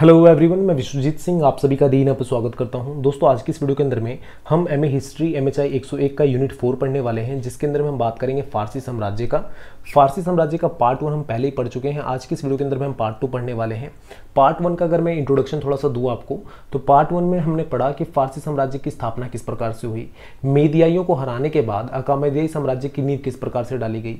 hello everyone मैं विश्वजीत सिंह आप सभी का दीन आप स्वागत करता हूं दोस्तों आज की इस वीडियो के अंदर में हम M A history M H I एक सौ एक का यूनिट फोर पढ़ने वाले हैं जिसके अंदर में हम बात करेंगे फारसी साम्राज्य का फारसी साम्राज्य का पार्ट वन हम पहले ही पढ़ चुके हैं आज की इस वीडियो के अंदर में हम पार्ट टू पढ़ने वाले हैं पार्ट वन का अगर मैं इंट्रोडक्शन थोड़ा सा दूँ आपको तो पार्ट वन में हमने पढ़ा कि फारसी साम्राज्य की स्थापना किस प्रकार से हुई मेदियाइयों को हराने के बाद अकामेदियाई साम्राज्य की नींव किस प्रकार से डाली गई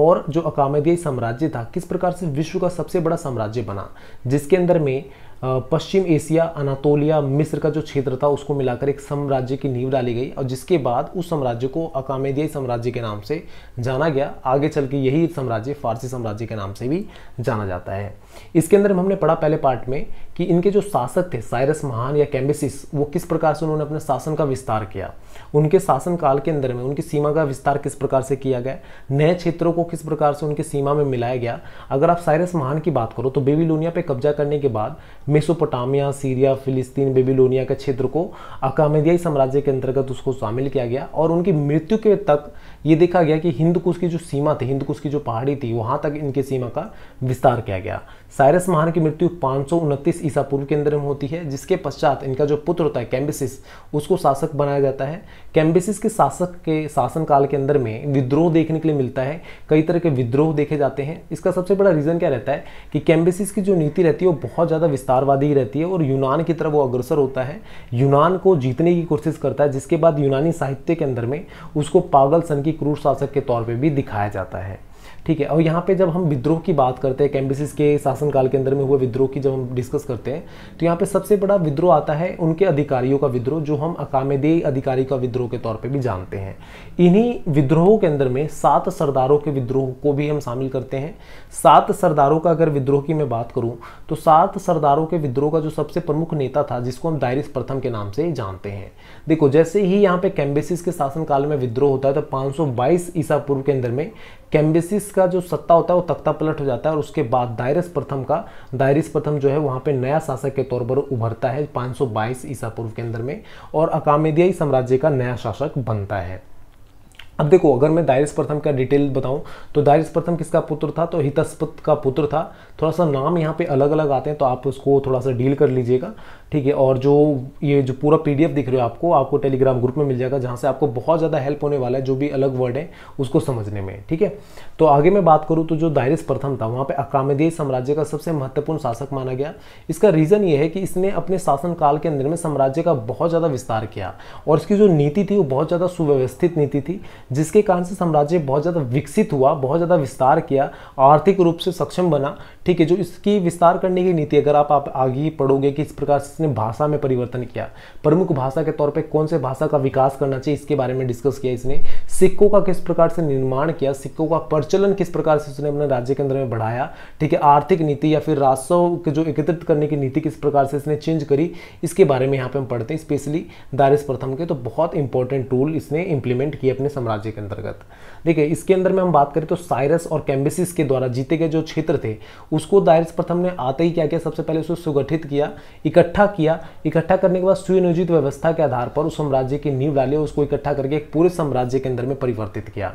और जो अकामेदियाई साम्राज्य था किस प्रकार से विश्व का सबसे बड़ा साम्राज्य बना जिसके अंदर में पश्चिम एशिया अनातोलिया मिस्र का जो क्षेत्र था उसको मिलाकर एक साम्राज्य की नींव डाली गई और जिसके बाद उस साम्राज्य को अकामेदियाई साम्राज्य के नाम से जाना गया आगे चल के यही साम्राज्य फारसी साम्राज्य के नाम से भी जाना जाता है इसके अंदर हमने पढ़ा पहले पार्ट में कि इनके जो शासक थे साइरस महान या कैम्बेसिस वो किस प्रकार से उन्होंने अपने शासन का विस्तार किया उनके शासनकाल के अंदर में उनकी सीमा का विस्तार किस प्रकार से किया गया नए क्षेत्रों को किस प्रकार से उनकी सीमा में मिलाया गया अगर आप साइरस महान की बात करो तो बेबीलोनिया पे कब्जा करने के बाद मेसोपोटामिया सीरिया फिलिस्तीन बेबीलोनिया के क्षेत्र को अकामेदियाई साम्राज्य के अंतर्गत उसको शामिल किया गया और उनकी मृत्यु के तक ये देखा गया कि हिंदकुश की जो सीमा थी हिंदकुश की जो पहाड़ी थी वहाँ तक इनकी सीमा का विस्तार किया गया साइरस महान की मृत्यु पाँच सौ उनतीस ईसा पूर्व के अंदर में होती है जिसके पश्चात इनका जो पुत्र होता है कैम्बिसिस उसको शासक बनाया जाता है कैम्बिसिस के शासक के शासन काल के अंदर में विद्रोह देखने के लिए मिलता है कई तरह के विद्रोह देखे जाते हैं इसका सबसे बड़ा रीज़न क्या रहता है कि कैम्बिसिस की जो नीति रहती है वो बहुत ज़्यादा विस्तारवादी रहती है और यूनान की तरफ वो अग्रसर होता है यूनान को जीतने की कोशिश करता है जिसके बाद यूनानी साहित्य के अंदर में उसको पागल सन की क्रूर शासक के तौर पर भी दिखाया जाता है ठीक है और यहाँ पे जब हम विद्रोह की बात करते हैं कैम्बिसिस के शासनकाल के अंदर में हुए विद्रोह की जब हम डिस्कस करते हैं तो यहाँ पे सबसे बड़ा विद्रोह आता है उनके अधिकारियों का विद्रोह जो हम अकामेदेय अधिकारी का विद्रोह के तौर पे भी जानते हैं इन्हीं विद्रोहों के अंदर में सात सरदारों के विद्रोह को भी हम शामिल करते हैं सात सरदारों का अगर विद्रोह की मैं बात करूँ तो सात सरदारों के विद्रोह का जो सबसे प्रमुख नेता था जिसको हम दायरिस प्रथम के नाम से जानते हैं देखो जैसे ही यहाँ पे कैम्बेसिस के शासनकाल में विद्रोह होता है तो पाँच ईसा पूर्व के अंदर में कैम्बिसिस का जो सत्ता होता है वो तख्ता पलट हो जाता है और उसके बाद दायरस प्रथम का दायरिस प्रथम जो है वहाँ पे नया शासक के तौर पर उभरता है 522 ईसा पूर्व के अंदर में और अकामेदियाई साम्राज्य का नया शासक बनता है अब देखो अगर मैं दायरिस प्रथम का डिटेल बताऊं तो दायरिस प्रथम किसका पुत्र था तो हितस्पत का पुत्र था थोड़ा सा नाम यहाँ पे अलग अलग आते हैं तो आप उसको थोड़ा सा डील कर लीजिएगा ठीक है और जो ये जो पूरा पीडीएफ दिख रहे हो आपको आपको टेलीग्राम ग्रुप में मिल जाएगा जहाँ से आपको बहुत ज़्यादा हेल्प होने वाला है जो भी अलग वर्ड है उसको समझने में ठीक है तो आगे मैं बात करूँ तो जो दायरिस प्रथम था वहाँ पर अकामदेय साम्राज्य का सबसे महत्वपूर्ण शासक माना गया इसका रीज़न ये है कि इसने अपने शासनकाल के अंदर में साम्राज्य का बहुत ज़्यादा विस्तार किया और इसकी जो नीति थी वो बहुत ज़्यादा सुव्यवस्थित नीति थी जिसके कारण से साम्राज्य बहुत ज़्यादा विकसित हुआ बहुत ज़्यादा विस्तार किया आर्थिक रूप से सक्षम बना ठीक है जो इसकी विस्तार करने की नीति अगर आप, आप आगे पढ़ोगे कि इस प्रकार से इसने भाषा में परिवर्तन किया प्रमुख भाषा के तौर पर कौन से भाषा का विकास करना चाहिए इसके बारे में डिस्कस किया इसने सिक्कों का किस प्रकार से निर्माण किया सिक्कों का प्रचलन किस प्रकार से उसने अपने राज्य के अंदर में बढ़ाया ठीक है आर्थिक नीति या फिर राजस्व के जो एकत्रित करने की नीति किस प्रकार से इसने चेंज करी इसके बारे में यहाँ पे हम पढ़ते हैं स्पेशली दारिस प्रथम के तो बहुत इंपॉर्टेंट टूल इसने इंप्लीमेंट किया अपने साम्राज्य राज्य के अंतर्गत देखिए इसके अंदर में हम बात करें तो साइरस और कैम्बेसिस के द्वारा जीते गए जो क्षेत्र थे उसको दायरस प्रथम ने आते ही क्या किया सबसे पहले उसको सुगठित किया इकट्ठा किया इकट्ठा करने के बाद सुनियोजित व्यवस्था के आधार पर उस साम्राज्य की नींव डाली और उसको इकट्ठा करके एक पूरे साम्राज्य के अंदर में परिवर्तित किया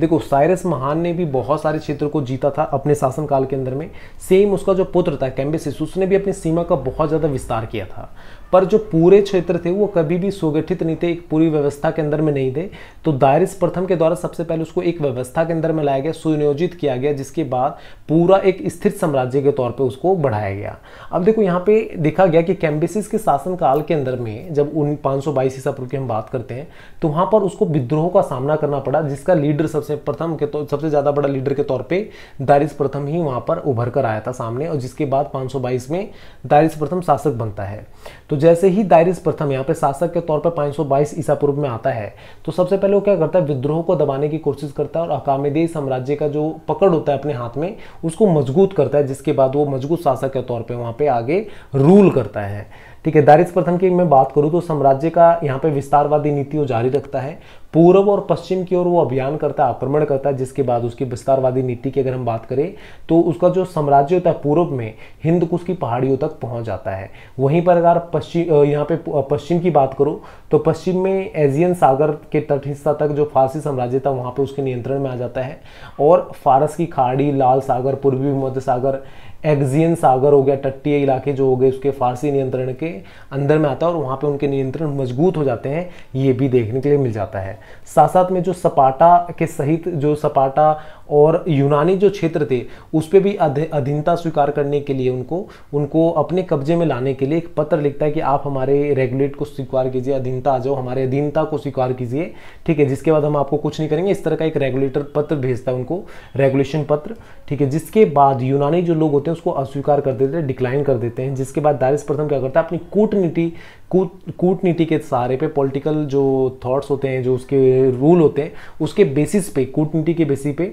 देखो साइरस महान ने भी बहुत सारे क्षेत्र को जीता था अपने शासनकाल के अंदर में सेम उसका जो पुत्र था कैम्बेसिस उसने भी अपनी सीमा का बहुत ज़्यादा विस्तार किया था पर जो पूरे क्षेत्र थे वो कभी भी सुगठित नहीं थे एक पूरी व्यवस्था के अंदर में नहीं थे तो दायरिस प्रथम के द्वारा सबसे पहले उसको एक व्यवस्था के अंदर में लाया गया सुनियोजित किया गया जिसके बाद पूरा एक स्थिर साम्राज्य के तौर पर उसको बढ़ाया गया अब देखो यहाँ पे देखा गया कि कैम्बिसिस के शासनकाल के अंदर में जब उन पाँच सौ बाईस ईसा पूर्व की हम बात करते हैं तो वहाँ पर उसको विद्रोह का सामना करना पड़ा जिसका लीडर सबसे प्रथम के तो, सबसे ज़्यादा बड़ा लीडर के तौर पर दारिस प्रथम ही वहाँ पर उभर कर आया था सामने और जिसके बाद पाँच में दारिस प्रथम शासक बनता है तो जैसे ही दायरिस प्रथम यहाँ पे शासक के तौर पर 522 ईसा पूर्व में आता है तो सबसे पहले वो क्या करता है विद्रोह को दबाने की कोशिश करता है और अकामेदे साम्राज्य का जो पकड़ होता है अपने हाथ में उसको मजबूत करता है जिसके बाद वो मजबूत शासक के तौर पर वहाँ पर आगे रूल करता है ठीक है दारिज प्रथम की मैं बात करूँ तो साम्राज्य का यहाँ पे विस्तारवादी नीति वो जारी रखता है पूर्व और पश्चिम की ओर वो अभियान करता है आक्रमण करता है जिसके बाद उसकी विस्तारवादी नीति की अगर हम बात करें तो उसका जो साम्राज्य होता है पूर्व में हिंद कुश की पहाड़ियों तक पहुंच जाता है वहीं पर अगर पश्चिम यहाँ पे पश्चिम की बात करो तो पश्चिम में एजियन सागर के तट हिस्सा तक जो फारसी साम्राज्य था वहाँ पर उसके नियंत्रण में आ जाता है और फारस की खाड़ी लाल सागर पूर्वी मध्य सागर एग्जियन सागर हो गया तटीय इलाके जो हो गए उसके फारसी नियंत्रण के अंदर में आता है और वहाँ पे उनके नियंत्रण मजबूत हो जाते हैं ये भी देखने के लिए मिल जाता है साथ साथ में जो सपाटा के सहित जो सपाटा और यूनानी जो क्षेत्र थे उस पर भी अधीनता स्वीकार करने के लिए उनको उनको अपने कब्जे में लाने के लिए एक पत्र लिखता है कि आप हमारे रेगुलेट को स्वीकार कीजिए अधीनता आ जाओ हमारे अधीनता को स्वीकार कीजिए ठीक है जिसके बाद हम आपको कुछ नहीं करेंगे इस तरह का एक रेगुलेटर पत्र भेजता है उनको रेगुलेशन पत्र ठीक है जिसके बाद यूनानी जो लोग होते हैं उसको अस्वीकार कर देते हैं डिक्लाइन कर देते हैं जिसके बाद दारिस प्रथम क्या करता है अपनी कूटनीति कूट कूटनीति के सहारे पे पॉलिटिकल जो थॉट्स होते हैं जो उसके रूल होते हैं उसके बेसिस पे कूटनीति के बेसिस पे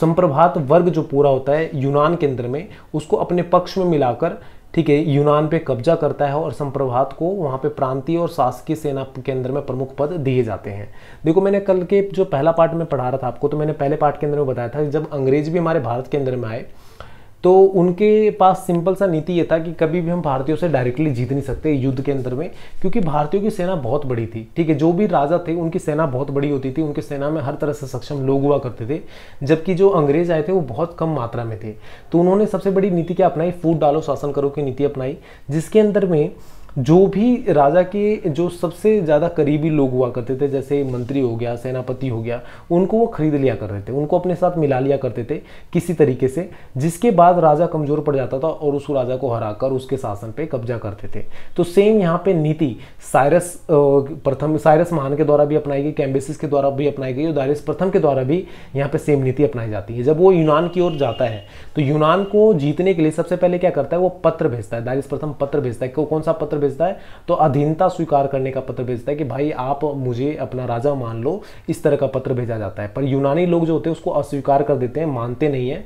संप्रभात वर्ग जो पूरा होता है यूनान केंद्र में उसको अपने पक्ष में मिलाकर ठीक है यूनान पे कब्जा करता है और संप्रभात को वहाँ पे प्रांतीय और शासकीय सेना के अंदर में प्रमुख पद दिए जाते हैं देखो मैंने कल के जो पहला पार्ट में पढ़ा रहा था आपको तो मैंने पहले पार्ट के अंदर में बताया था कि जब अंग्रेज भी हमारे भारत के अंदर में आए तो उनके पास सिंपल सा नीति ये था कि कभी भी हम भारतीयों से डायरेक्टली जीत नहीं सकते युद्ध के अंदर में क्योंकि भारतीयों की सेना बहुत बड़ी थी ठीक है जो भी राजा थे उनकी सेना बहुत बड़ी होती थी उनकी सेना में हर तरह से सक्षम लोग हुआ करते थे जबकि जो अंग्रेज आए थे वो बहुत कम मात्रा में थे तो उन्होंने सबसे बड़ी नीति क्या अपनाई फूट डालो शासन करो की नीति अपनाई जिसके अंदर में जो भी राजा के जो सबसे ज़्यादा करीबी लोग हुआ करते थे जैसे मंत्री हो गया सेनापति हो गया उनको वो खरीद लिया कर रहे थे उनको अपने साथ मिला लिया करते थे किसी तरीके से जिसके बाद राजा कमज़ोर पड़ जाता था और उस राजा को हराकर उसके शासन पे कब्जा करते थे तो सेम यहाँ पे नीति साइरस प्रथम साइरस महान के द्वारा भी अपनाई गई कैम्बेसिस के द्वारा भी अपनाई गई और दायरस प्रथम के द्वारा भी यहाँ पे सेम नीति अपनाई जाती है जब वो यूनान की ओर जाता है तो यूनान को जीतने के लिए सबसे पहले क्या करता है वो पत्र भेजता है दायरस प्रथम पत्र भेजता है कौन सा पत्र भेजता है तो अधीनता स्वीकार करने का पत्र भेजता है कि भाई आप मुझे अपना राजा मान लो इस तरह का पत्र भेजा जाता है पर यूनानी लोग जो होते हैं उसको अस्वीकार कर देते हैं मानते नहीं है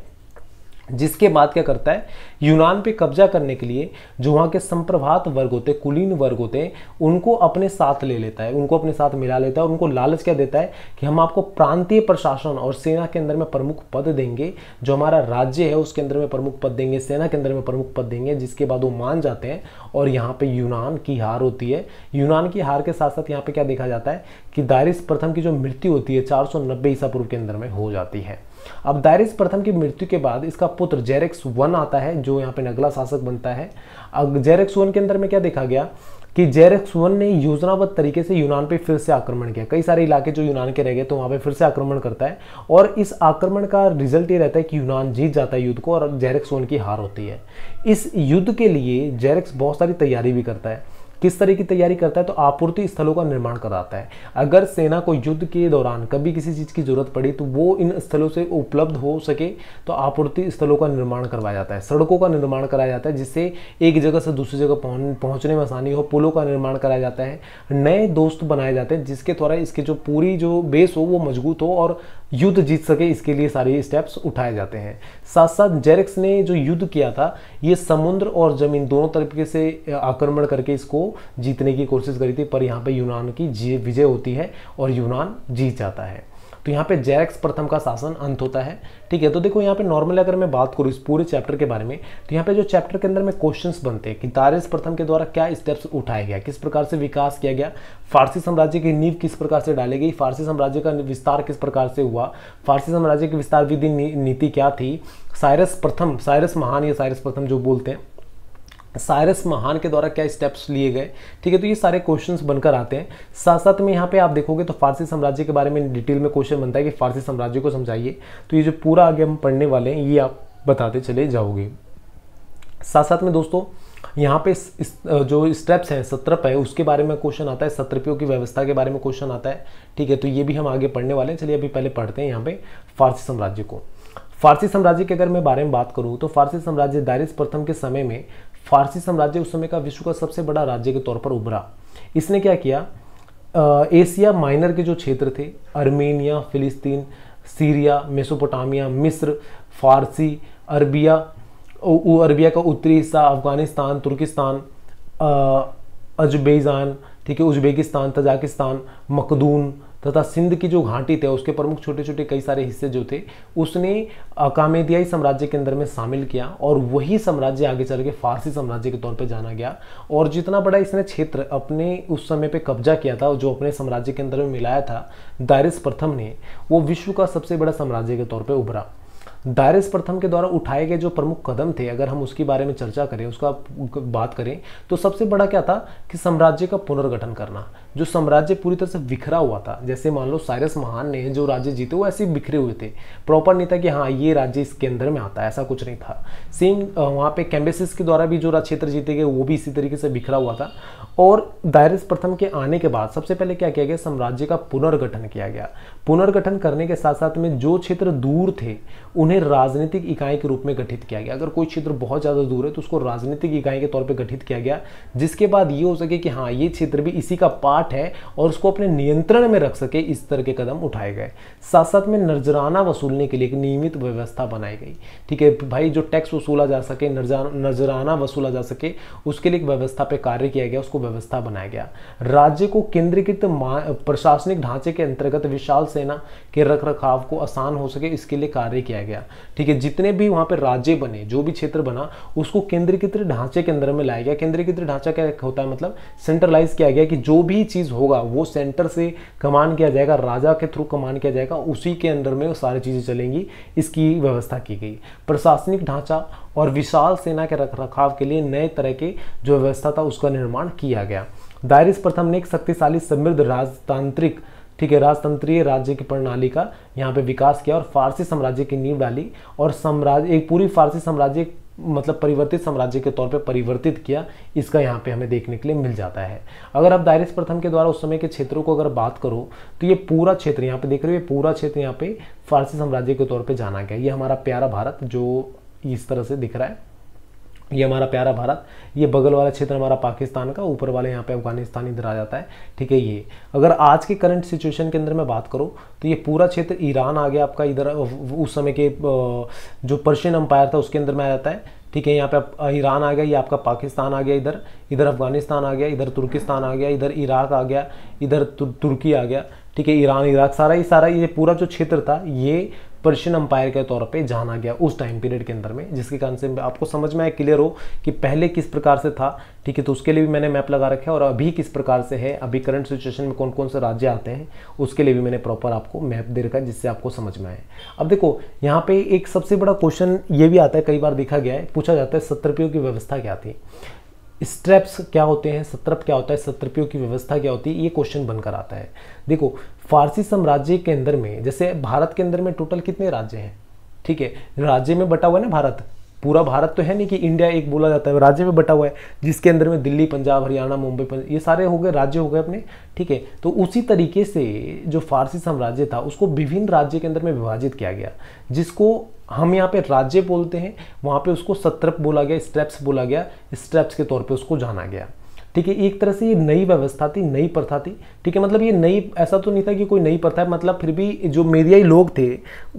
जिसके बाद क्या करता है यूनान पे कब्जा करने के लिए जो वहाँ के संप्रभात वर्ग होते कुलीन वर्ग होते उनको अपने साथ ले लेता है उनको अपने साथ मिला लेता है और उनको लालच क्या देता है कि हम आपको प्रांतीय प्रशासन और सेना के अंदर में प्रमुख पद देंगे जो हमारा राज्य है उसके अंदर में प्रमुख पद देंगे सेना के अंदर में प्रमुख पद देंगे जिसके बाद वो मान जाते हैं और यहाँ पर यूनान की हार होती है यूनान की हार के साथ साथ यहाँ पर क्या देखा जाता है कि दारिस प्रथम की जो मृत्यु होती है चार सौ ईसा पूर्व के अंदर में हो जाती है अब दायरिस प्रथम की मृत्यु के बाद इसका पुत्र जेरेक्स वन आता है जो यहाँ पे अगला शासक बनता है अब जेरेक्स वन के अंदर में क्या देखा गया कि जेरेक्स वन ने योजनाबद्ध तरीके से यूनान पे फिर से आक्रमण किया कई सारे इलाके जो यूनान के रह गए तो वहाँ पे फिर से आक्रमण करता है और इस आक्रमण का रिजल्ट ये रहता है कि यूनान जीत जाता है युद्ध को और जेरेक्स वन की हार होती है इस युद्ध के लिए जेरेक्स बहुत सारी तैयारी भी करता है किस तरह की तैयारी करता है तो आपूर्ति स्थलों का निर्माण कराता है अगर सेना को युद्ध के दौरान कभी किसी चीज़ की ज़रूरत पड़ी तो वो इन स्थलों से उपलब्ध हो सके तो आपूर्ति स्थलों का निर्माण करवाया जाता है सड़कों का निर्माण कराया जाता है जिससे एक जगह से दूसरी जगह पहुँचने में आसानी हो पुलों का निर्माण कराया जाता है नए दोस्त बनाए जाते हैं जिसके द्वारा इसके जो पूरी जो बेस हो वो मजबूत हो और युद्ध जीत सके इसके लिए सारे स्टेप्स उठाए जाते हैं साथ साथ जेरेक्स ने जो युद्ध किया था ये समुद्र और ज़मीन दोनों तरीके से आक्रमण करके इसको जीतने की कोशिश करी थी पर यहाँ पे यूनान की विजय होती है और यूनान जीत जाता है तो यहाँ पे जैरक्स प्रथम का शासन अंत होता है ठीक है तो देखो यहाँ पे नॉर्मल अगर मैं बात करूँ इस पूरे चैप्टर के बारे में तो यहाँ पे जो चैप्टर के अंदर में क्वेश्चंस बनते हैं कि तारिस प्रथम के द्वारा क्या स्टेप्स उठाया गया किस प्रकार से विकास किया गया फारसी साम्राज्य की नींव किस प्रकार से डाली गई फारसी साम्राज्य का विस्तार किस प्रकार से हुआ फारसी साम्राज्य की विस्तार विधि नीति क्या थी साइरस प्रथम साइरस महान या साइरस प्रथम जो बोलते हैं साइरस महान के द्वारा क्या स्टेप्स लिए गए ठीक है तो ये सारे क्वेश्चंस बनकर आते हैं साथ साथ में यहाँ पे आप देखोगे तो फारसी साम्राज्य के बारे में डिटेल में क्वेश्चन बनता है कि फारसी साम्राज्य को समझाइए तो ये जो पूरा आगे हम पढ़ने वाले हैं ये आप बताते चले जाओगे साथ साथ में दोस्तों यहाँ पे जो स्टेप्स हैं सत्रप है उसके बारे में क्वेश्चन आता है सत्रपियों की व्यवस्था के बारे में क्वेश्चन आता है ठीक है तो ये भी हम आगे पढ़ने वाले हैं चलिए अभी पहले पढ़ते हैं यहाँ पे फारसी साम्राज्य को फारसी साम्राज्य के अगर मैं बारे में बात करूँ तो फारसी साम्राज्य दारिस प्रथम के समय में फारसी साम्राज्य उस समय का विश्व का सबसे बड़ा राज्य के तौर पर उभरा इसने क्या किया आ, एशिया माइनर के जो क्षेत्र थे अर्मेनिया फिलिस्तीन सीरिया मेसोपोटामिया मिस्र फारसी अरबिया अरबिया का उत्तरी हिस्सा अफगानिस्तान तुर्किस्तान अजबेजान ठीक है उज्बेकिस्तान तजाकिस्तान मकदून तथा सिंध की जो घाटी थे उसके प्रमुख छोटे छोटे कई सारे हिस्से जो थे उसने अकामेदियाई साम्राज्य के अंदर में शामिल किया और वही साम्राज्य आगे चल के फारसी साम्राज्य के तौर पर जाना गया और जितना बड़ा इसने क्षेत्र अपने उस समय पर कब्जा किया था जो अपने साम्राज्य के अंदर में मिलाया था दारिस प्रथम ने वो विश्व का सबसे बड़ा साम्राज्य के तौर पर उभरा दायरस प्रथम के द्वारा उठाए गए जो प्रमुख कदम थे अगर हम उसके बारे में चर्चा करें उसका बात करें तो सबसे बड़ा क्या था कि साम्राज्य का पुनर्गठन करना जो साम्राज्य पूरी तरह से बिखरा हुआ था जैसे मान लो साइरस महान ने जो राज्य जीते वो ऐसे बिखरे हुए थे प्रॉपर नहीं था कि हाँ ये राज्य इसके अंदर में आता ऐसा कुछ नहीं था सेम वहाँ पे कैम्बेसिस के द्वारा भी जो क्षेत्र जीते गए वो भी इसी तरीके से बिखरा हुआ था और दायरस प्रथम के आने के बाद सबसे पहले क्या किया गया साम्राज्य का पुनर्गठन किया गया पुनर्गठन करने के साथ साथ में जो क्षेत्र दूर थे उन्हें राजनीतिक इकाई के रूप में गठित किया गया अगर कोई क्षेत्र बहुत ज़्यादा दूर है तो उसको राजनीतिक इकाई के तौर पर गठित किया गया जिसके बाद ये हो सके कि हाँ ये क्षेत्र भी इसी का पार्ट है और उसको अपने नियंत्रण में रख सके इस तरह के कदम उठाए गए साथ साथ में नजराना वसूलने के लिए एक नियमित व्यवस्था बनाई गई ठीक है भाई जो टैक्स वसूला जा सके नजराना वसूला जा सके उसके लिए एक व्यवस्था पर कार्य किया गया उसको व्यवस्था बनाया गया राज्य को केंद्रीकृत प्रशासनिक ढांचे के अंतर्गत विशाल सेना के रख रखाव को आसान हो सके इसके लिए कार्य किया गया ठीक है जितने भी वहां पर राज्य बने जो भी क्षेत्र बना उसको केंद्रीकृत ढांचे के अंदर में लाया गया केंद्रीकृत ढांचा क्या होता है मतलब सेंट्रलाइज किया गया कि जो भी चीज़ होगा वो सेंटर से कमान किया जाएगा राजा के थ्रू कमान किया जाएगा उसी के अंदर में सारी चीज़ें चलेंगी इसकी व्यवस्था की गई प्रशासनिक ढांचा और विशाल सेना के रख रखाव के लिए नए तरह के जो व्यवस्था था उसका निर्माण किया गया दायरिस प्रथम ने एक शक्तिशाली समृद्ध राजतांत्रिक ठीक है राजतंत्रीय राज्य की प्रणाली का यहाँ पे विकास किया और फारसी साम्राज्य की नींव डाली और साम्राज्य एक पूरी फारसी साम्राज्य मतलब परिवर्तित साम्राज्य के तौर पे परिवर्तित किया इसका यहाँ पे हमें देखने के लिए मिल जाता है अगर आप दायरिस प्रथम के द्वारा उस समय के क्षेत्रों को अगर बात करो तो ये पूरा क्षेत्र यहाँ पे देख रहे हो ये पूरा क्षेत्र यहाँ पे फारसी साम्राज्य के तौर पे जाना गया ये हमारा प्यारा भारत जो इस तरह से दिख रहा है ये हमारा प्यारा भारत ये बगल वाला क्षेत्र हमारा पाकिस्तान का ऊपर वाले यहाँ पे अफगानिस्तान इधर आ जाता है ठीक है ये अगर आज के करंट सिचुएशन के अंदर मैं बात करूँ तो ये पूरा क्षेत्र ईरान आ गया आपका इधर उस समय के जो पर्शियन अम्पायर था उसके अंदर में आ जाता है ठीक है यहाँ पे ईरान आ गया ये आपका पाकिस्तान आ गया इधर इधर अफगानिस्तान आ गया इधर तुर्किस्तान आ गया इधर इराक आ गया इधर तुर्की आ गया ठीक है ईरान इराक सारा ये सारा ये पूरा जो क्षेत्र था ये पर्शियन अंपायर के तौर पे जाना गया उस टाइम पीरियड के अंदर में जिसके कारण से आपको समझ में आए क्लियर हो कि पहले किस प्रकार से था ठीक है तो उसके लिए भी मैंने मैप लगा रखा है और अभी किस प्रकार से है अभी करंट सिचुएशन में कौन कौन से राज्य आते हैं उसके लिए भी मैंने प्रॉपर आपको मैप दे रखा है जिससे आपको समझ में आए अब देखो यहाँ पे एक सबसे बड़ा क्वेश्चन ये भी आता है कई बार देखा गया है पूछा जाता है सत्रपियों की व्यवस्था क्या थी स्ट्रेप्स क्या होते हैं सत्रप क्या होता है सत्रपियों की व्यवस्था क्या होती है ये क्वेश्चन बनकर आता है देखो फारसी साम्राज्य के अंदर में जैसे भारत के अंदर में टोटल कितने राज्य हैं ठीक है राज्य में बटा हुआ है ना भारत पूरा भारत तो है नहीं कि इंडिया एक बोला जाता है राज्य में बटा हुआ है जिसके अंदर में दिल्ली पंजाब हरियाणा मुंबई ये सारे हो गए राज्य हो गए अपने ठीक है तो उसी तरीके से जो फारसी साम्राज्य था उसको विभिन्न राज्य के अंदर में विभाजित किया गया जिसको हम यहाँ पे राज्य बोलते हैं वहाँ पे उसको सत्रप बोला गया स्टेप्स बोला गया स्टेप्स के तौर पे उसको जाना गया ठीक है एक तरह से ये नई व्यवस्था थी नई प्रथा थी ठीक है मतलब ये नई ऐसा तो नहीं था कि कोई नई प्रथा है मतलब फिर भी जो मेरियाई लोग थे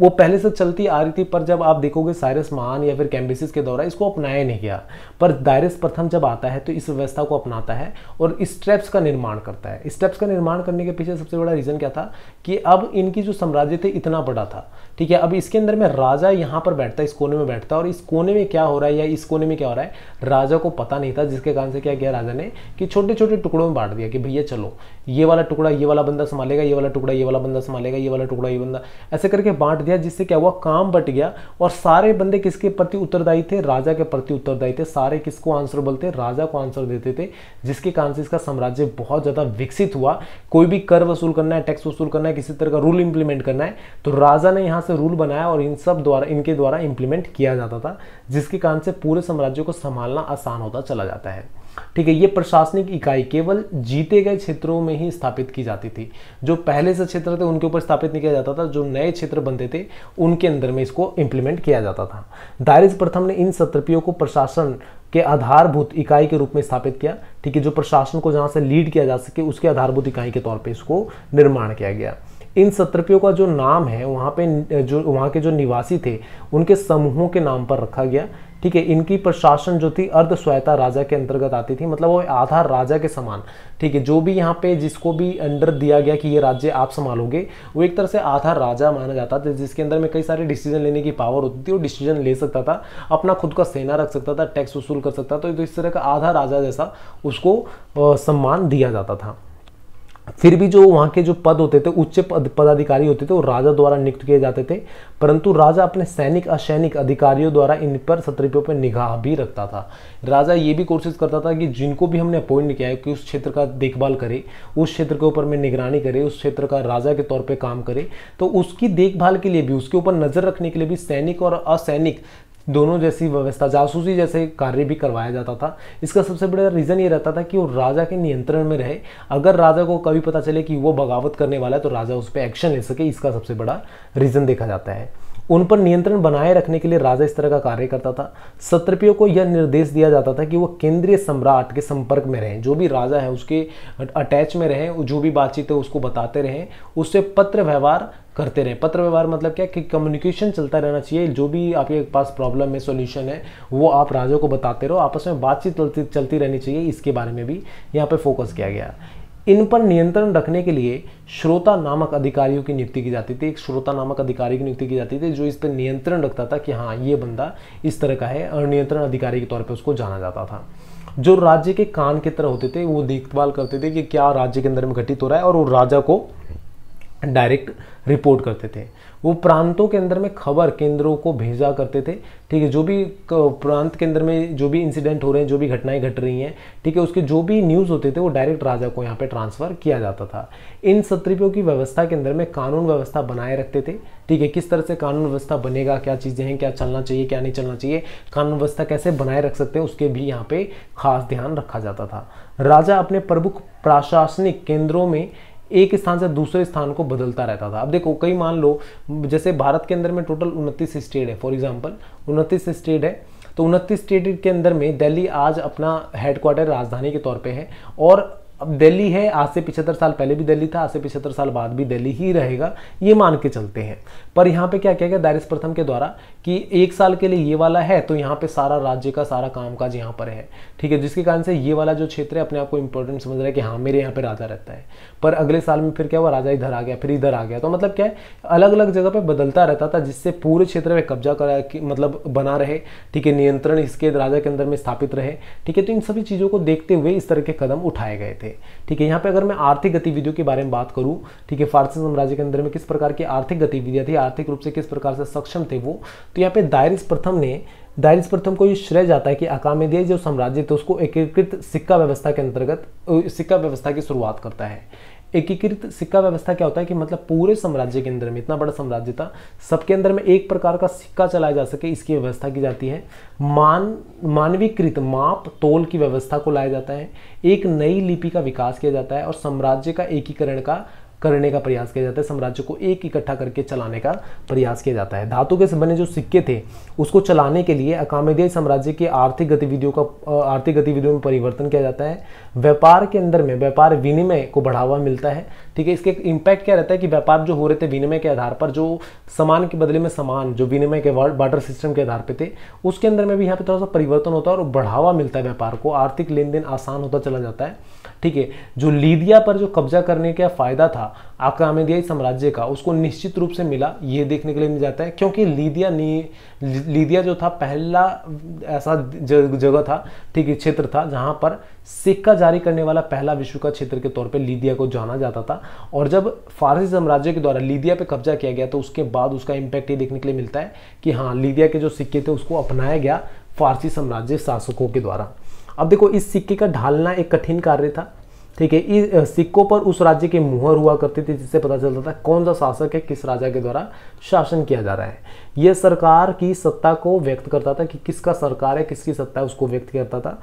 वो पहले से चलती आ रही थी पर जब आप देखोगे साइरस महान या फिर कैम्बिसिस के दौरान इसको अपनाया नहीं गया पर दायरस प्रथम जब आता है तो इस व्यवस्था को अपनाता है और स्ट्रेप्स का निर्माण करता है स्ट्रेप्स का निर्माण करने के पीछे सबसे बड़ा रीज़न क्या था कि अब इनकी जो साम्राज्य थे इतना बड़ा था ठीक है अब इसके अंदर में राजा यहाँ पर बैठता है इस कोने में बैठता है और इस कोने में क्या हो रहा है या इस कोने में क्या हो रहा है राजा को पता नहीं था जिसके कारण से क्या किया राजा ने कि छोटे छोटे टुकड़ों में बांट दिया कि भैया चलो ये वाला टुकड़ा ये वाला बंदा संभालेगा ये वाला टुकड़ा ये वाला बंदा संभालेगा ये वाला टुकड़ा ये बंदा ऐसे करके बांट दिया जिससे क्या हुआ काम बट गया और सारे बंदे किसके प्रति उत्तरदायी थे राजा के प्रति उत्तरदायी थे सारे किसको आंसर बोलते राजा को आंसर देते थे जिसके कारण से इसका साम्राज्य बहुत ज़्यादा विकसित हुआ कोई भी कर वसूल करना है टैक्स वसूल करना है किसी तरह का रूल इंप्लीमेंट करना है तो राजा ने यहाँ से से रूल बनाया और इन सब द्वारा इनके द्वारा इंप्लीमेंट किया जाता था जिसके कारण से पूरे साम्राज्य को संभालना आसान होता चला जाता है ठीक है ये प्रशासनिक इकाई केवल जीते गए क्षेत्रों में ही स्थापित की जाती थी जो पहले से क्षेत्र थे उनके ऊपर स्थापित नहीं किया जाता था जो नए क्षेत्र बनते थे उनके अंदर में इसको इंप्लीमेंट किया जाता था दायरिज प्रथम ने इन सत्रपियों को प्रशासन के आधारभूत इकाई के रूप में स्थापित किया ठीक है जो प्रशासन को जहाँ से लीड किया जा सके उसके आधारभूत इकाई के तौर पर इसको निर्माण किया गया इन सत्रपियों का जो नाम है वहाँ पे जो वहाँ के जो निवासी थे उनके समूहों के नाम पर रखा गया ठीक है इनकी प्रशासन जो थी अर्ध स्वायता राजा के अंतर्गत आती थी मतलब वो आधा राजा के समान ठीक है जो भी यहाँ पे जिसको भी अंडर दिया गया कि ये राज्य आप संभालोगे वो एक तरह से आधा राजा माना जाता था जिसके अंदर में कई सारे डिसीजन लेने की पावर होती थी वो डिसीजन ले सकता था अपना खुद का सेना रख सकता था टैक्स वसूल कर सकता था तो इस तरह का आधा राजा जैसा उसको सम्मान दिया जाता था फिर भी जो वहाँ के जो पद होते थे उच्च पद पदाधिकारी होते थे वो राजा द्वारा नियुक्त किए जाते थे परंतु राजा अपने सैनिक असैनिक अधिकारियों द्वारा इन पर सत्रपियों पर निगाह भी रखता था राजा ये भी कोशिश करता था कि जिनको भी हमने अपॉइंट किया है कि उस क्षेत्र का देखभाल करे उस क्षेत्र के ऊपर में निगरानी करे उस क्षेत्र का राजा के तौर पर काम करे तो उसकी देखभाल के लिए भी उसके ऊपर नज़र रखने के लिए भी सैनिक और असैनिक दोनों जैसी व्यवस्था जासूसी जैसे कार्य भी करवाया जाता था इसका सबसे बड़ा रीज़न ये रहता था कि वो राजा के नियंत्रण में रहे अगर राजा को कभी पता चले कि वो बगावत करने वाला है तो राजा उस पर एक्शन ले सके इसका सबसे बड़ा रीज़न देखा जाता है उन पर नियंत्रण बनाए रखने के लिए राजा इस तरह का कार्य करता था सत्रपियों को यह निर्देश दिया जाता था कि वो केंद्रीय सम्राट के संपर्क में रहें जो भी राजा है उसके अटैच में रहें जो भी बातचीत है उसको बताते रहें उससे पत्र व्यवहार करते रहें पत्र व्यवहार मतलब क्या कि कम्युनिकेशन चलता रहना चाहिए जो भी आपके पास प्रॉब्लम है सोल्यूशन है वो आप राजा को बताते रहो आपस में बातचीत चलती चलती रहनी चाहिए इसके बारे में भी यहाँ पर फोकस किया गया इन पर नियंत्रण रखने के लिए श्रोता नामक अधिकारियों की नियुक्ति की जाती थी एक श्रोता नामक अधिकारी की नियुक्ति की जाती थी जो इस पर नियंत्रण रखता था कि हाँ ये बंदा इस तरह का है और नियंत्रण अधिकारी के तौर पर उसको जाना जाता था जो राज्य के कान की तरह होते थे वो देखभाल करते थे कि क्या राज्य के अंदर में घटित हो रहा है और वो राजा को डायरेक्ट रिपोर्ट करते थे वो प्रांतों के अंदर में खबर केंद्रों को भेजा करते थे ठीक है जो भी प्रांत के अंदर में जो भी इंसिडेंट हो रहे हैं जो भी घटनाएं घट रही हैं ठीक है उसके जो भी न्यूज़ होते थे वो डायरेक्ट राजा को यहाँ पे ट्रांसफ़र किया जाता था इन सत्रियों की व्यवस्था के अंदर में कानून व्यवस्था बनाए रखते थे ठीक है किस तरह से कानून व्यवस्था बनेगा क्या चीज़ें हैं क्या चलना चाहिए क्या नहीं चलना चाहिए कानून व्यवस्था कैसे बनाए रख सकते हैं उसके भी यहाँ पे खास ध्यान रखा जाता था राजा अपने प्रमुख प्रशासनिक केंद्रों में एक स्थान से दूसरे स्थान को बदलता रहता था अब देखो कई मान लो जैसे भारत के अंदर में टोटल उनतीस स्टेट है फॉर एग्जाम्पल उनतीस स्टेट है तो उनतीस स्टेट के अंदर में दिल्ली आज अपना हेडक्वार्टर राजधानी के तौर पे है और अब दिल्ली है आज से पिछहत्तर साल पहले भी दिल्ली था आज से पिछहत्तर साल बाद भी दिल्ली ही रहेगा ये मान के चलते हैं पर यहाँ पे क्या किया गया दारिस प्रथम के द्वारा कि एक साल के लिए ये वाला है तो यहाँ पे सारा राज्य का सारा कामकाज यहाँ पर है ठीक है जिसके कारण से ये वाला जो क्षेत्र है अपने आप को इंपॉर्टेंट समझ रहा है कि हाँ मेरे यहाँ पर राजा रहता है पर अगले साल में फिर क्या हुआ राजा इधर आ गया फिर इधर आ गया तो मतलब क्या है अलग अलग जगह पर बदलता रहता था जिससे पूरे क्षेत्र में कब्जा करा मतलब बना रहे ठीक है नियंत्रण इसके राजा के अंदर में स्थापित रहे ठीक है तो इन सभी चीज़ों को देखते हुए इस तरह के कदम उठाए गए थे है ठीक है यहाँ पे अगर मैं आर्थिक गतिविधियों के बारे में बात करूँ ठीक है फारसी साम्राज्य के अंदर में किस प्रकार की आर्थिक गतिविधियाँ थी आर्थिक रूप से किस प्रकार से सक्षम थे वो तो यहाँ पे दायरिस प्रथम ने दायरिस प्रथम को ये श्रेय जाता है कि अकामेदिया जो साम्राज्य थे उसको एकीकृत सिक्का व्यवस्था के अंतर्गत सिक्का व्यवस्था की शुरुआत करता है एकीकृत सिक्का व्यवस्था क्या होता है कि मतलब पूरे साम्राज्य के अंदर में इतना बड़ा साम्राज्य था सबके अंदर में एक प्रकार का सिक्का चलाया जा सके इसकी व्यवस्था की जाती है मान मानवीकृत माप तोल की व्यवस्था को लाया जाता है एक नई लिपि का विकास किया जाता है और साम्राज्य का एकीकरण का करने का प्रयास किया जाता है साम्राज्य को एक इकट्ठा करके चलाने का प्रयास किया जाता है धातु के बने जो सिक्के थे उसको चलाने के लिए अकामेदियाई साम्राज्य की आर्थिक गतिविधियों का आर्थिक गतिविधियों में परिवर्तन किया जाता है व्यापार के अंदर में व्यापार विनिमय को बढ़ावा मिलता है ठीक है इसके इम्पैक्ट क्या रहता है कि व्यापार जो हो रहे थे विनिमय के आधार पर जो सामान के बदले में सामान जो विनिमय के बार्डर सिस्टम के आधार पर थे उसके अंदर में भी यहाँ पे थोड़ा सा परिवर्तन होता है और बढ़ावा मिलता है व्यापार को आर्थिक लेन देन आसान होता चला जाता है ठीक है जो लीदिया पर जो कब्जा करने का फायदा था आपका साम्राज्य का उसको निश्चित रूप से मिला ये देखने के लिए मिल जाता है क्योंकि लीदिया नी लीदिया जो था पहला ऐसा जगह था ठीक है क्षेत्र था जहाँ पर सिक्का जारी करने वाला पहला विश्व का क्षेत्र के तौर पे लीदिया को जाना जाता था और जब फारसी साम्राज्य के द्वारा लीदिया पे कब्जा किया गया तो उसके बाद उसका इम्पैक्ट ये देखने के लिए मिलता है कि हाँ लीदिया के जो सिक्के थे उसको अपनाया गया फारसी साम्राज्य शासकों के द्वारा अब देखो इस सिक्के का ढालना एक कठिन कार्य था ठीक है सिक्कों पर उस राज्य की मुहर हुआ करती थी जिससे पता चलता था कौन सा शासक है किस राजा के द्वारा शासन किया जा रहा है यह सरकार की सत्ता को व्यक्त करता था कि किसका सरकार है किसकी सत्ता है उसको व्यक्त करता था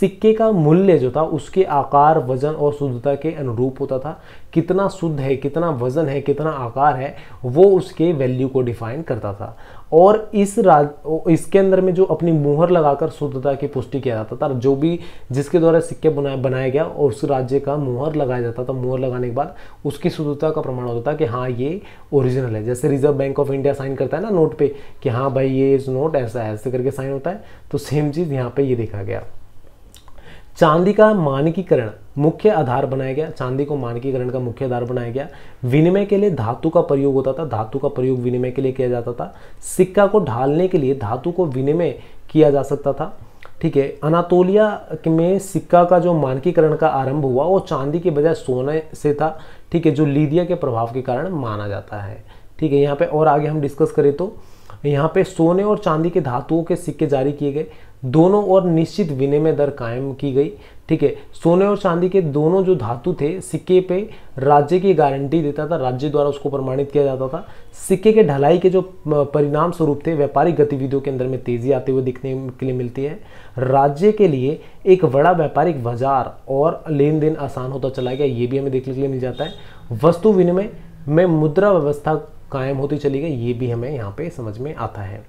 सिक्के का मूल्य जो था उसके आकार वजन और शुद्धता के अनुरूप होता था कितना शुद्ध है कितना वजन है कितना आकार है वो उसके वैल्यू को डिफाइन करता था और इस राज इसके अंदर में जो अपनी मुहर लगाकर शुद्धता की पुष्टि किया जाता था जो भी जिसके द्वारा सिक्के बनाया बनाया गया और उस राज्य का मुहर लगाया जाता था मुहर लगाने के बाद उसकी शुद्धता का प्रमाण होता था कि हाँ ये ओरिजिनल है जैसे Reserve Bank of India sign करता है ना नोट पे कि हाँ भाई ये इस नोट ऐसा है ऐसे करके साइन होता है तो सेम चीज़ यहाँ पर ये देखा गया चांदी का मानकीकरण मुख्य आधार बनाया गया चांदी को मानकीकरण का मुख्य आधार बनाया गया विनिमय के लिए धातु का प्रयोग होता था धातु का प्रयोग विनिमय के लिए किया जाता था सिक्का को ढालने के लिए धातु को विनिमय किया जा सकता था ठीक है अनातोलिया में सिक्का का जो मानकीकरण का आरंभ हुआ वो चांदी के बजाय सोने से था ठीक है जो लीदिया के प्रभाव के कारण माना जाता है ठीक है यहाँ पे और आगे हम डिस्कस करें तो यहाँ पे सोने और चांदी के धातुओं के सिक्के जारी किए गए दोनों और निश्चित विनिमय दर कायम की गई ठीक है सोने और चांदी के दोनों जो धातु थे सिक्के पे राज्य की गारंटी देता था राज्य द्वारा उसको प्रमाणित किया जाता था सिक्के के ढलाई के जो परिणाम स्वरूप थे व्यापारिक गतिविधियों के अंदर में तेजी आते हुए दिखने के लिए मिलती है राज्य के लिए एक बड़ा व्यापारिक बाजार और लेन देन आसान होता चला गया ये भी हमें देखने के लिए मिल जाता है वस्तु विनिमय में मुद्रा व्यवस्था कायम होती चली गई ये भी हमें यहाँ पे समझ में आता है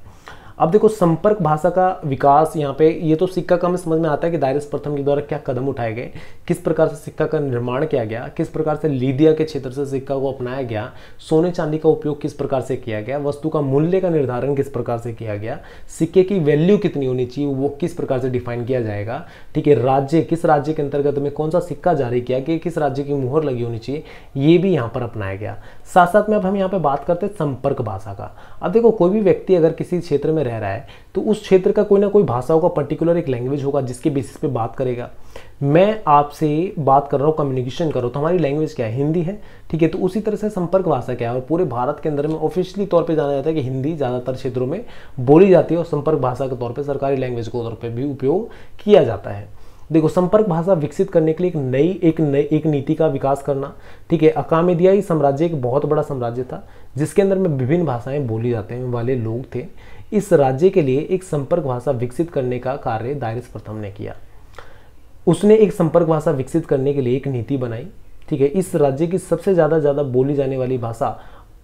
अब देखो संपर्क भाषा का विकास यहाँ पे ये तो सिक्का का हमें समझ में आता है कि दायरस प्रथम के द्वारा क्या कदम उठाए गए किस प्रकार से सिक्का का निर्माण किया गया किस प्रकार से लीदिया के क्षेत्र से सिक्का को अपनाया गया सोने चांदी का उपयोग किस प्रकार से किया गया वस्तु का मूल्य का निर्धारण किस प्रकार से किया गया सिक्के की वैल्यू कितनी होनी चाहिए वो किस प्रकार से डिफाइन किया जाएगा ठीक है राज्य किस राज्य के अंतर्गत में कौन सा सिक्का जारी किया गया किस राज्य की मुहर लगी होनी चाहिए ये भी यहाँ पर अपनाया गया साथ साथ में अब हम यहाँ पे बात करते हैं संपर्क भाषा का अब देखो कोई भी व्यक्ति अगर किसी क्षेत्र में रह रहा है तो उस क्षेत्र का कोई ना कोई भाषा होगा पर्टिकुलर एक लैंग्वेज होगा जिसके बेसिस पे बात करेगा मैं आपसे बात कर रहा हूँ कम्युनिकेशन कर रहा हूँ तो हमारी लैंग्वेज क्या है हिंदी है ठीक है तो उसी तरह से संपर्क भाषा क्या है और पूरे भारत के अंदर में ऑफिशियली तौर पर जाना जाता है कि हिंदी ज़्यादातर क्षेत्रों में बोली जाती है और संपर्क भाषा के तौर पर सरकारी लैंग्वेज के तौर पर भी उपयोग किया जाता है देखो संपर्क भाषा विकसित करने के लिए एक नई एक नई एक नीति का विकास करना ठीक है अकामेदियाई साम्राज्य एक बहुत बड़ा साम्राज्य था जिसके अंदर में विभिन्न भाषाएं बोली जाते हैं वाले लोग थे इस राज्य के लिए एक संपर्क भाषा विकसित करने का कार्य दायरिस प्रथम ने किया उसने एक संपर्क भाषा विकसित करने के लिए एक नीति बनाई ठीक है इस राज्य की सबसे ज़्यादा ज़्यादा बोली जाने वाली भाषा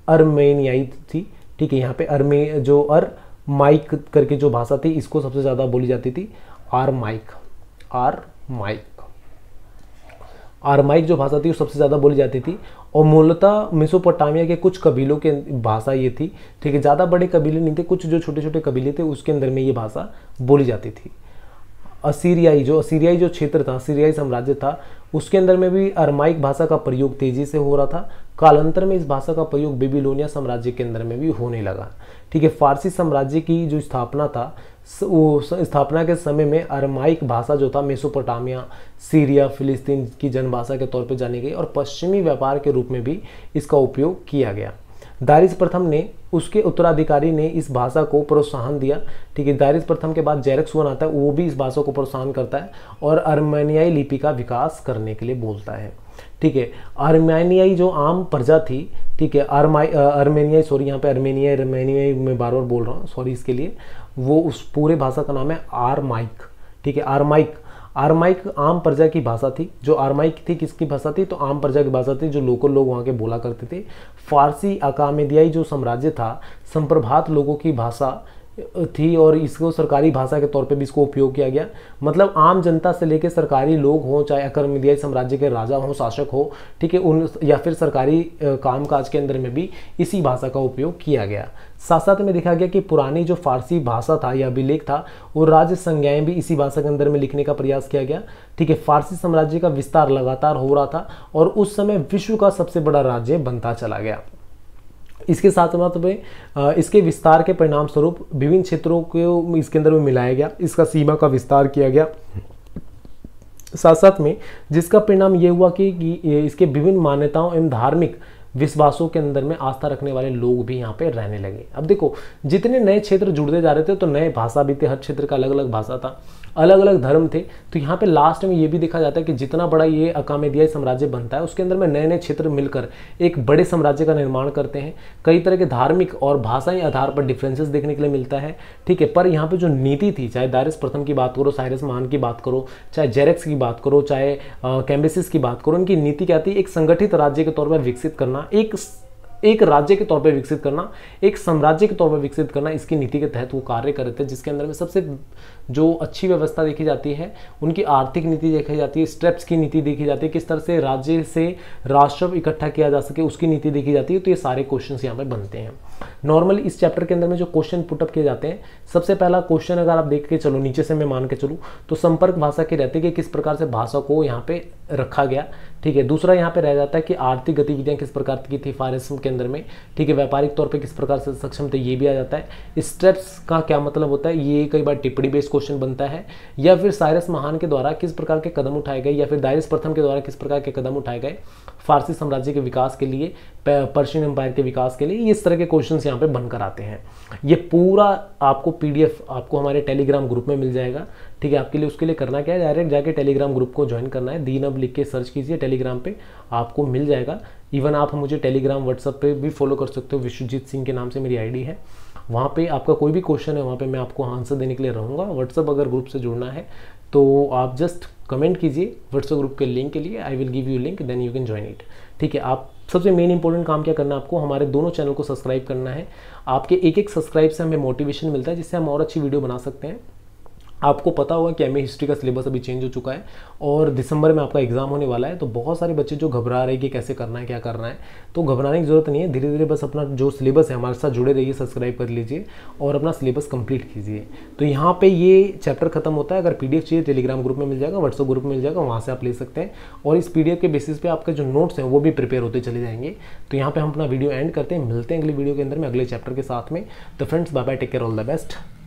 अर्मेनियाई थी ठीक है यहाँ पे अर्मे जो अर माइक करके जो भाषा थी इसको सबसे ज़्यादा बोली जाती थी आर माइक आर माइक माइक जो भाषा थी वो सबसे ज़्यादा बोली जाती थी और मूलतः मिसोपोटामिया के कुछ कबीलों के भाषा ये थी ठीक है ज़्यादा बड़े कबीले नहीं थे कुछ जो छोटे छोटे कबीले थे उसके अंदर में ये भाषा बोली जाती थी असीरियाई जो असीरियाई जो क्षेत्र था सीरियाई साम्राज्य था उसके अंदर में भी अरमाइक भाषा का प्रयोग तेज़ी से हो रहा था कालांतर में इस भाषा का प्रयोग बेबीलोनिया साम्राज्य के अंदर में भी होने लगा ठीक है फारसी साम्राज्य की जो स्थापना था स्थापना के समय में अरमाइक भाषा जो था मेसोपोटामिया सीरिया फिलिस्तीन की जनभाषा के तौर पर जानी गई और पश्चिमी व्यापार के रूप में भी इसका उपयोग किया गया दारिस प्रथम ने उसके उत्तराधिकारी ने इस भाषा को प्रोत्साहन दिया ठीक है दारिस प्रथम के बाद जैरक्स वन आता है वो भी इस भाषा को प्रोत्साहन करता है और अर्मेनियाई लिपि का विकास करने के लिए बोलता है ठीक है अर्मेनियाई जो आम प्रजा थी ठीक है आर्माई अर्मेनियाई सॉरी यहाँ पे अर्मेनियाई अर्मेनियाई मैं बार बार बोल रहा हूँ सॉरी इसके लिए वो उस पूरे भाषा का नाम है आरमाइक ठीक है आरमाइक आरमाइक आम प्रजा की भाषा थी जो आरमाइक थी किसकी भाषा थी तो आम प्रजा की भाषा थी जो लोकल लोग वहाँ के बोला करते थे फारसी अकामेदियाई जो साम्राज्य था संप्रभात लोगों की भाषा थी और इसको सरकारी भाषा के तौर पे भी इसको उपयोग किया गया मतलब आम जनता से लेकर सरकारी लोग हों चाहे अकर्मदियाई साम्राज्य के राजा हों शासक हो ठीक है उन या फिर सरकारी कामकाज के अंदर में भी इसी भाषा का उपयोग किया गया साथ साथ में देखा गया कि पुरानी जो फारसी भाषा था या अभिलेख था वो राज्य संज्ञाएं भी इसी भाषा के अंदर में लिखने का प्रयास किया गया ठीक है फारसी साम्राज्य का विस्तार लगातार हो रहा था और उस समय विश्व का सबसे बड़ा राज्य बनता चला गया इसके साथ साथ में इसके विस्तार के परिणाम स्वरूप विभिन्न क्षेत्रों को इसके अंदर में मिलाया गया इसका सीमा का विस्तार किया गया साथ साथ में जिसका परिणाम ये हुआ कि, कि इसके विभिन्न मान्यताओं एवं धार्मिक विश्वासों के अंदर में आस्था रखने वाले लोग भी यहाँ पे रहने लगे अब देखो जितने नए क्षेत्र जुड़ते जा रहे थे तो नए भाषा भी थे हर क्षेत्र का अलग अलग भाषा था अलग अलग धर्म थे तो यहाँ पे लास्ट में ये भी देखा जाता है कि जितना बड़ा ये अकामेदियाई साम्राज्य बनता है उसके अंदर में नए नए क्षेत्र मिलकर एक बड़े साम्राज्य का निर्माण करते हैं कई तरह के धार्मिक और भाषाई आधार पर डिफ्रेंसेस देखने के लिए मिलता है ठीक है पर यहाँ पर जो नीति थी चाहे दारिस प्रथम की बात करो साइरस महान की बात करो चाहे जेरेक्स की बात करो चाहे कैम्बिस की बात करो उनकी नीति क्या थी एक संगठित राज्य के तौर पर विकसित करना एक एक राज्य के तौर पर विकसित करना एक साम्राज्य के तौर पर विकसित करना इसकी नीति के तहत वो कार्य कर रहे थे जिसके अंदर में सबसे जो अच्छी व्यवस्था देखी जाती है उनकी आर्थिक नीति देखी जाती है स्टेप्स की नीति देखी जाती है किस तरह से राज्य से राष्ट्र इकट्ठा किया जा सके उसकी नीति देखी जाती है तो ये सारे क्वेश्चन यहाँ पर बनते हैं नॉर्मली इस चैप्टर के अंदर में जो क्वेश्चन पुटअप किए जाते हैं सबसे पहला क्वेश्चन अगर आप देख के चलो नीचे से मैं मान के चलूँ तो संपर्क भाषा के रहते कि किस प्रकार से भाषा को यहाँ पे रखा गया ठीक है दूसरा यहाँ पे रह जाता है कि आर्थिक गतिविधियाँ किस प्रकार की थी फारेस्म के अंदर में ठीक है व्यापारिक तौर पर किस प्रकार से सक्षम थे ये भी आ जाता है स्टेप्स का क्या मतलब होता है ये कई बार टिप्पणी बेस्ड क्वेश्चन बनता है या फिर सायरस महान के द्वारा किस प्रकार के कदम उठाए गए या फिर दायरस प्रथम के द्वारा किस प्रकार के कदम उठाए गए फारसी साम्राज्य के विकास के लिए पर्शियन एम्पायर के विकास के लिए इस तरह के क्वेश्चन यहाँ पे बनकर आते हैं ये पूरा आपको पीडीएफ आपको हमारे टेलीग्राम ग्रुप में मिल जाएगा ठीक है आपके लिए उसके लिए करना क्या है डायरेक्ट जाके टेलीग्राम ग्रुप को ज्वाइन करना है दीन अब लिख के सर्च कीजिए टेलीग्राम पे आपको मिल जाएगा इवन आप मुझे टेलीग्राम व्हाट्सअप पे भी फॉलो कर सकते हो विश्वजीत सिंह के नाम से मेरी आईडी है वहाँ पे आपका कोई भी क्वेश्चन है वहाँ पे मैं आपको आंसर देने के लिए रहूँगा व्हाट्सअप अगर ग्रुप से जुड़ना है तो आप जस्ट कमेंट कीजिए व्हाट्सएप ग्रुप के लिंक के लिए I will give you link then you can join it ठीक है आप सबसे मेन इंपॉर्टेंट काम क्या करना है आपको हमारे दोनों चैनल को सब्सक्राइब करना है आपके एक एक सब्सक्राइब से हमें मोटिवेशन मिलता है जिससे हम और अच्छी वीडियो बना सकते हैं आपको पता होगा कि एम हिस्ट्री का सिलेबस अभी चेंज हो चुका है और दिसंबर में आपका एग्जाम होने वाला है तो बहुत सारे बच्चे जो घबरा रहे हैं कि कैसे करना है क्या करना है तो घबराने की जरूरत नहीं है धीरे धीरे बस अपना जो सिलेबस है हमारे साथ जुड़े रहिए सब्सक्राइब कर लीजिए और अपना सिलेबस कंप्लीट कीजिए तो यहाँ पर ये चैप्टर खत्म होता है अगर पी चाहिए टेलीग्राम ग्रुप में मिल जाएगा व्हाट्सअप ग्रुप में मिल जाएगा वहाँ से आप ले सकते हैं और इस पी के बेसिस पर आपके जो नोट्स हैं वो भी प्रिपेयर होते चले जाएंगे तो यहाँ पर हम अपना वीडियो एंड करते हैं मिलते हैं अगले वीडियो के अंदर में अगले चैप्टर के साथ में तो friends bye bye take care all the best